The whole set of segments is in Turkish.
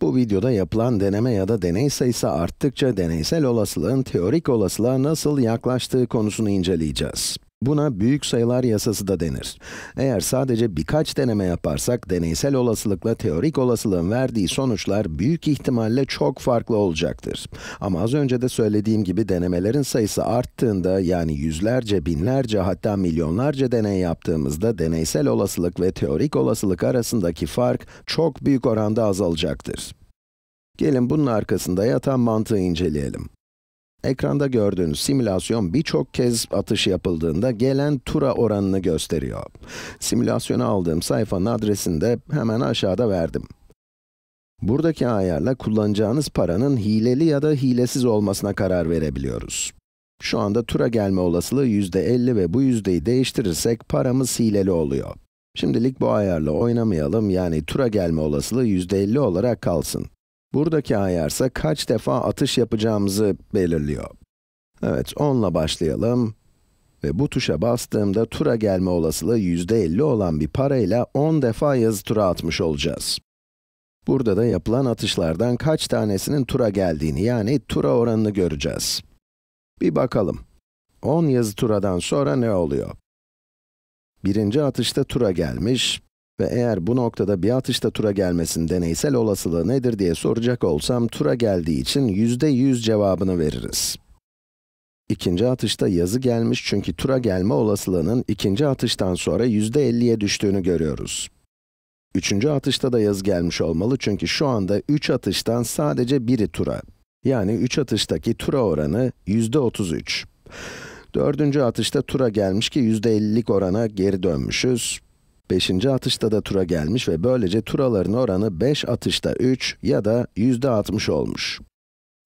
Bu videoda yapılan deneme ya da deney sayısı arttıkça deneysel olasılığın teorik olasılığa nasıl yaklaştığı konusunu inceleyeceğiz. Buna büyük sayılar yasası da denir. Eğer sadece birkaç deneme yaparsak, deneysel olasılıkla teorik olasılığın verdiği sonuçlar büyük ihtimalle çok farklı olacaktır. Ama az önce de söylediğim gibi denemelerin sayısı arttığında, yani yüzlerce, binlerce hatta milyonlarca deney yaptığımızda, deneysel olasılık ve teorik olasılık arasındaki fark çok büyük oranda azalacaktır. Gelin bunun arkasında yatan mantığı inceleyelim. Ekranda gördüğünüz simülasyon birçok kez atış yapıldığında gelen tura oranını gösteriyor. Simülasyonu aldığım sayfanın adresini de hemen aşağıda verdim. Buradaki ayarla kullanacağınız paranın hileli ya da hilesiz olmasına karar verebiliyoruz. Şu anda tura gelme olasılığı %50 ve bu yüzdeyi değiştirirsek paramız hileli oluyor. Şimdilik bu ayarla oynamayalım yani tura gelme olasılığı %50 olarak kalsın. Buradaki ayarsa kaç defa atış yapacağımızı belirliyor. Evet, onla başlayalım. Ve bu tuşa bastığımda tura gelme olasılığı %50 olan bir parayla 10 defa yazı tura atmış olacağız. Burada da yapılan atışlardan kaç tanesinin tura geldiğini yani tura oranını göreceğiz. Bir bakalım. 10 yazı turadan sonra ne oluyor? Birinci atışta tura gelmiş, ve eğer bu noktada bir atışta tura gelmesinin deneysel olasılığı nedir diye soracak olsam, tura geldiği için yüzde yüz cevabını veririz. İkinci atışta yazı gelmiş çünkü tura gelme olasılığının ikinci atıştan sonra yüzde elliye düştüğünü görüyoruz. Üçüncü atışta da yazı gelmiş olmalı çünkü şu anda üç atıştan sadece biri tura. Yani üç atıştaki tura oranı yüzde otuz üç. Dördüncü atışta tura gelmiş ki yüzde ellilik orana geri dönmüşüz. 5. atışta da tura gelmiş ve böylece turaların oranı 5 atışta 3 ya da %60 olmuş.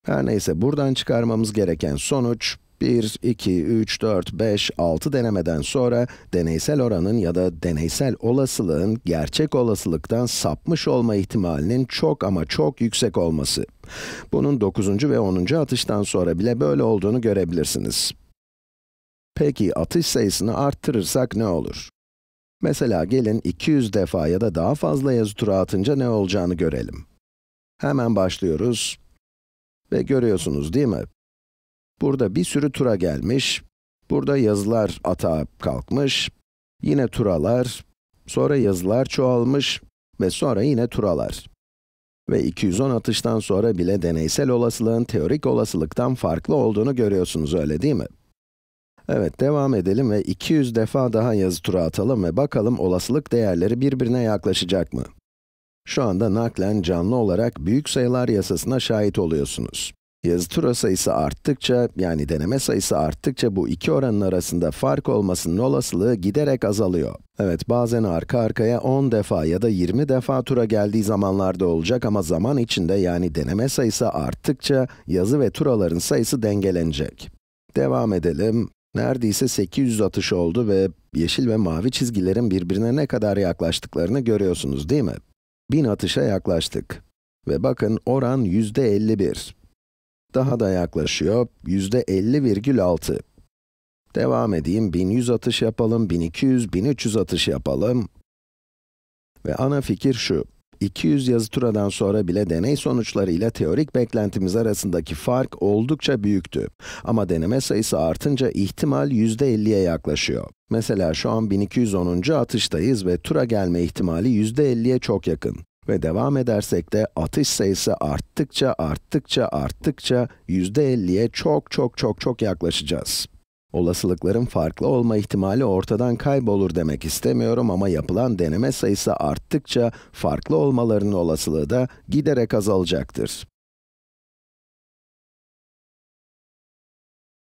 Her neyse buradan çıkarmamız gereken sonuç 1, 2, 3, 4, 5, 6 denemeden sonra deneysel oranın ya da deneysel olasılığın gerçek olasılıktan sapmış olma ihtimalinin çok ama çok yüksek olması. Bunun 9. ve 10. atıştan sonra bile böyle olduğunu görebilirsiniz. Peki atış sayısını arttırırsak ne olur? Mesela gelin 200 defa ya da daha fazla yazı tura atınca ne olacağını görelim. Hemen başlıyoruz. Ve görüyorsunuz değil mi? Burada bir sürü tura gelmiş, burada yazılar atağa kalkmış, yine turalar, sonra yazılar çoğalmış ve sonra yine turalar. Ve 210 atıştan sonra bile deneysel olasılığın teorik olasılıktan farklı olduğunu görüyorsunuz öyle değil mi? Evet, devam edelim ve 200 defa daha yazı tura atalım ve bakalım olasılık değerleri birbirine yaklaşacak mı? Şu anda naklen canlı olarak büyük sayılar yasasına şahit oluyorsunuz. Yazı tura sayısı arttıkça, yani deneme sayısı arttıkça bu iki oranın arasında fark olmasının olasılığı giderek azalıyor. Evet, bazen arka arkaya 10 defa ya da 20 defa tura geldiği zamanlarda olacak ama zaman içinde yani deneme sayısı arttıkça yazı ve turaların sayısı dengelenecek. Devam edelim. Neredeyse 800 atış oldu ve yeşil ve mavi çizgilerin birbirine ne kadar yaklaştıklarını görüyorsunuz değil mi? 1000 atışa yaklaştık. Ve bakın oran yüzde %51. Daha da yaklaşıyor, yüzde %50,6. Devam edeyim, 1100 atış yapalım, 1200, 1300 atış yapalım. Ve ana fikir şu, 200 yazı turadan sonra bile deney sonuçları ile teorik beklentimiz arasındaki fark oldukça büyüktü. Ama deneme sayısı artınca ihtimal %50'ye yaklaşıyor. Mesela şu an 1210. atıştayız ve tura gelme ihtimali %50'ye çok yakın. Ve devam edersek de atış sayısı arttıkça arttıkça arttıkça %50'ye çok çok çok çok yaklaşacağız. Olasılıkların farklı olma ihtimali ortadan kaybolur demek istemiyorum ama yapılan deneme sayısı arttıkça farklı olmalarının olasılığı da giderek azalacaktır.